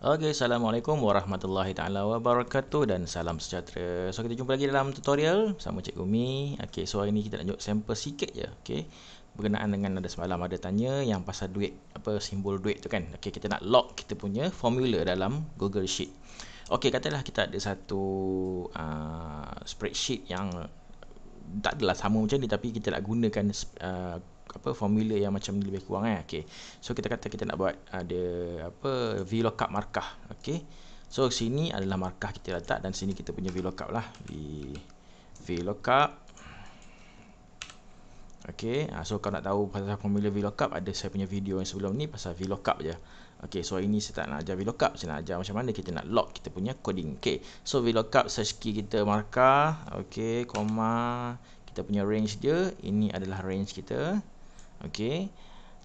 Okay, Assalamualaikum Warahmatullahi Ta'ala Wabarakatuh dan salam sejahtera. So, kita jumpa lagi dalam tutorial sama Cik Umi. Okey, so hari ni kita nak tunjuk sampel sikit je. Okey, berkenaan dengan ada semalam ada tanya yang pasal duit, apa simbol duit tu kan. Okey, kita nak log kita punya formula dalam Google Sheet. Okey, katalah kita ada satu uh, spreadsheet yang tak adalah sama macam ni tapi kita nak gunakan uh, apa formula yang macam ni lebih kurang eh okey so kita kata kita nak buat ada apa vlookup markah okey so sini adalah markah kita letak dan sini kita punya vlookup lah v vlookup okey ha, so kalau nak tahu pasal formula vlookup ada saya punya video yang sebelum ni pasal vlookup je okey so ini saya tak nak ajar vlookup saya nak ajar macam mana kita nak lock kita punya coding okey so vlookup search key kita markah okey koma kita punya range dia ini adalah range kita Okay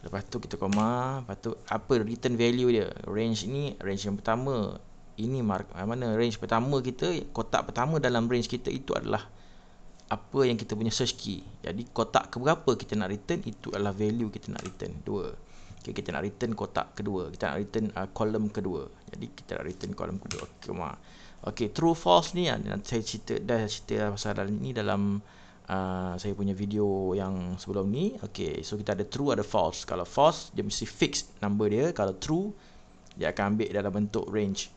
Lepas tu kita koma Lepas tu apa return value dia Range ni range yang pertama Ini mark, eh, mana range pertama kita Kotak pertama dalam range kita itu adalah Apa yang kita punya search key Jadi kotak keberapa kita nak return Itu adalah value kita nak return Dua Okay, kita nak return kotak kedua Kita nak return uh, column kedua Jadi kita nak return column kedua Okay, okay true false ni ah, saya cerita Dah cerita pasal ni dalam uh, saya punya video yang sebelum ni okey so kita ada true ada false kalau false dia mesti fix number dia kalau true dia akan ambil dalam bentuk range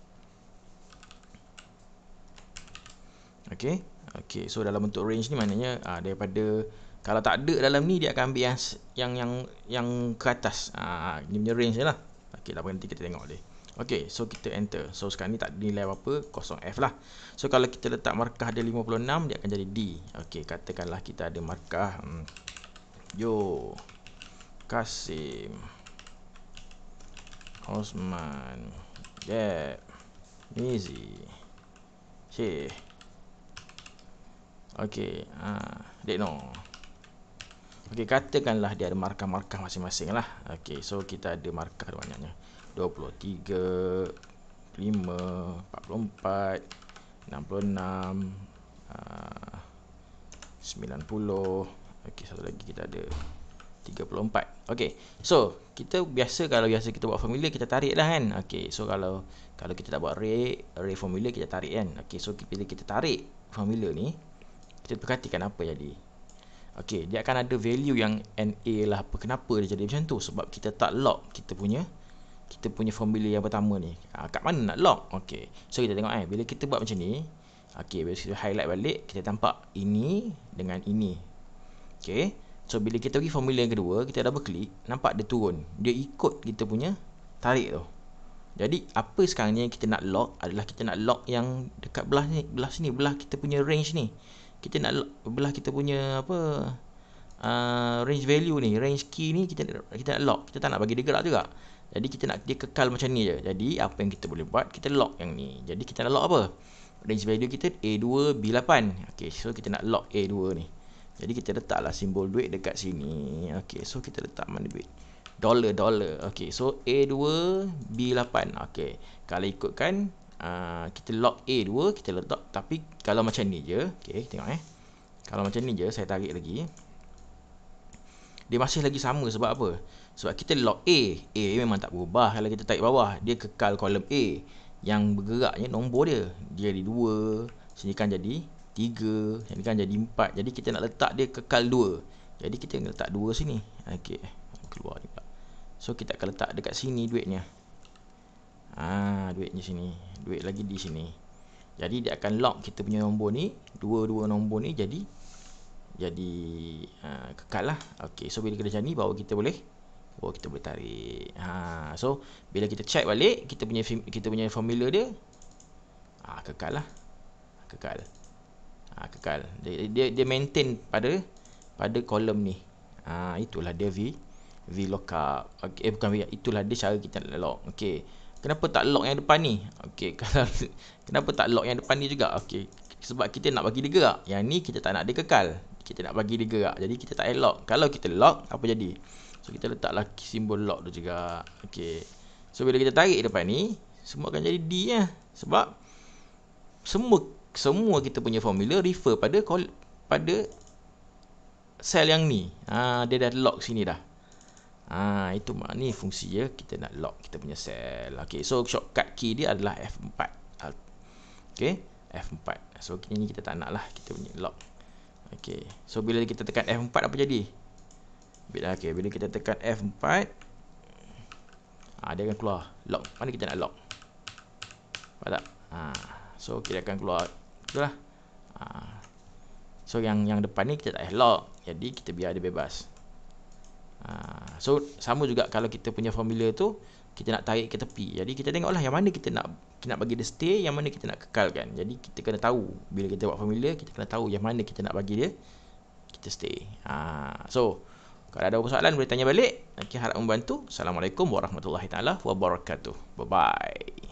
okey okey so dalam bentuk range ni maknanya uh, daripada kalau tak ada dalam ni dia akan ambil yang yang yang, yang ke atas ah uh, ni punya range lah. okey lah nanti kita tengok dia ok so kita enter so sekarang ni tak ada nilai apa 0 F lah so kalau kita letak markah dia 56 dia akan jadi D ok katakanlah kita ada markah hmm. yo Kasim Osman Jeb Nizi Syih ok uh, ha, Dekno Okey, katakanlah dia ada markah-markah masing-masing lah Okey, so kita ada markah banyaknya 23 5 44 66 90 Okey, satu lagi kita ada 34 Okey, so kita biasa kalau biasa kita buat formula kita tarik lah kan Okey, so kalau kalau kita tak buat rate, rate formula kita tarik kan Okey, so bila kita tarik formula ni Kita perhatikan apa jadi Okey, dia akan ada value yang NA lah Kenapa dia jadi macam tu? Sebab kita tak lock kita punya kita punya formula yang pertama ni ha, kat mana nak lock okey so kita tengok eh bila kita buat macam ni okey bila kita highlight balik kita tampak ini dengan ini okey so bila kita pergi formula yang kedua kita double click nampak dia turun dia ikut kita punya tarik tu jadi apa sekarang ni yang kita nak lock adalah kita nak lock yang dekat belah ni belah sini belah kita punya range ni kita nak lock belah kita punya apa uh, range value ni range key ni kita kita nak lock kita tak nak bagi dia gerak juga jadi kita nak dia kekal macam ni je. Jadi apa yang kita boleh buat? Kita lock yang ni. Jadi kita nak lock apa? Range value kita A2 B8. Okey, so kita nak lock A2 ni. Jadi kita letaklah simbol duit dekat sini. Okey, so kita letak mana duit? Dollar dollar. Okey, so A2 B8. Okey. Kalau ikutkan uh, kita lock A2 kita letak tapi kalau macam ni je. Okey, tengok eh. Kalau macam ni je saya tarik lagi dia masih lagi sama sebab apa? Sebab kita log A, A memang tak berubah kalau kita type bawah, dia kekal kolom A yang bergeraknya nombor dia. Dia di 2, sini kan jadi 3, sini kan jadi 4. Jadi kita nak letak dia kekal 2. Jadi kita nak letak 2 sini. Okey, keluar juga. So kita akan letak dekat sini duitnya. Ah, ha, duitnya sini. Duit lagi di sini. Jadi dia akan lock kita punya nombor ni, dua-dua nombor ni jadi 3 jadi uh, kekal lah okay, so bila kena macam ni bawa kita boleh bawa kita boleh tarik ha, so bila kita check balik kita punya kita punya formula dia ha, kekal lah kekal ha, kekal dia, dia, dia maintain pada pada kolom ni ha, itulah dia V V lockup okay, eh, bukan V itulah dia cara kita nak lock okay. kenapa tak lock yang depan ni okay, kenapa tak lock yang depan ni juga okay, sebab kita nak bagi dia gerak yang ni kita tak nak dia kekal kita nak bagi dia gerak jadi kita tak lock kalau kita lock apa jadi so kita letaklah simbol lock tu juga okey so bila kita tarik depan ni semua akan jadi d ya. sebab semua semua kita punya formula refer pada call, pada sel yang ni ha, dia dah lock sini dah ha, itu makni fungsi ya kita nak lock kita punya sel. okey so shortcut key dia adalah f4 okey f4 so ini kita tak nak lah kita punya lock Okey. So bila kita tekan F4 apa jadi? Bila okey, bila kita tekan F4 ah dia akan keluar lock. Mana kita nak lock? Padah. Ah. So kita akan keluar itulah. Ah. So yang yang depan ni kita tak eh lock. Jadi kita biar dia bebas. Ah. So sama juga kalau kita punya formula tu kita nak tarik ke tepi. Jadi kita tengoklah yang mana kita nak kita nak bagi dia stay, yang mana kita nak kekalkan. Jadi kita kena tahu bila kita buat familiar, kita kena tahu yang mana kita nak bagi dia kita stay. Ha. so kalau ada apa soalan boleh tanya balik. Okey harap membantu. Assalamualaikum warahmatullahi taala wabarakatuh. Bye bye.